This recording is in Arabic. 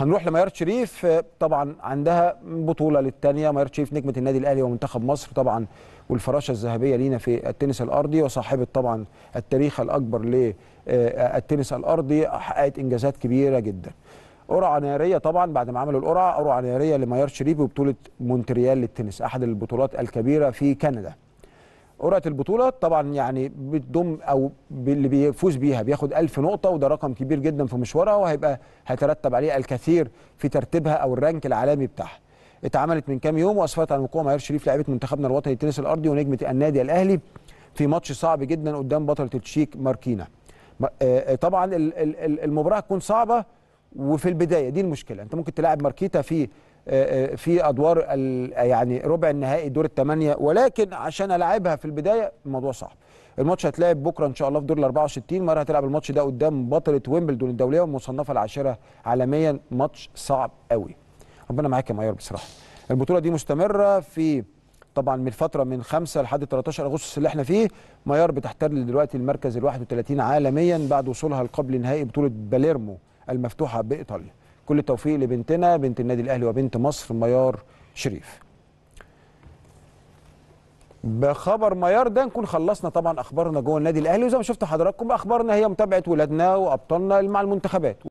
هنروح لميار شريف آه، طبعا عندها بطوله للثانيه ميار شريف نجمه النادي الاهلي ومنتخب مصر طبعا والفراشه الذهبيه لينا في التنس الارضي وصاحبه طبعا التاريخ الاكبر للتنس آه، الارضي حققت انجازات كبيره جدا قرعه ناريه طبعا بعد ما عملوا القرعه قرعه ناريه لميار شريف وبطوله مونتريال للتنس احد البطولات الكبيره في كندا قرعه البطوله طبعا يعني بتضم او اللي بيفوز بيها بياخد 1000 نقطه وده رقم كبير جدا في مشوارها وهيبقى هيترتب عليه الكثير في ترتيبها او الرانك العالمي بتاعها. اتعملت من كام يوم واسفرت عن وقوع معيار شريف لعيبه منتخبنا الوطني للتنس الارضي ونجمه النادي الاهلي في ماتش صعب جدا قدام بطله التشيك ماركينا. آه، آه، طبعا المباراه هتكون صعبه وفي البدايه دي المشكله انت ممكن تلاعب ماركيتا في آه، آه، في ادوار يعني ربع النهائي دور الثمانيه ولكن عشان العبها في البدايه الموضوع صعب الماتش هتلعب بكره ان شاء الله في دور ال 64 مره هتلعب الماتش ده قدام بطله ويمبلدون الدوليه والمصنفه العاشره عالميا ماتش صعب قوي ربنا معاك يا ماير بصراحه البطوله دي مستمره في طبعا من فتره من 5 لحد 13 اغسطس اللي احنا فيه مايار بتحتل دلوقتي المركز ال 31 عالميا بعد وصولها لقبل نهائي بطوله باليرمو المفتوحه بايطاليا كل التوفيق لبنتنا بنت النادي الاهلي وبنت مصر ميار شريف بخبر ميار ده نكون خلصنا طبعا اخبارنا جوه النادي الاهلي وزي ما شفت حضراتكم اخبارنا هي متابعه ولادنا وابطالنا مع المنتخبات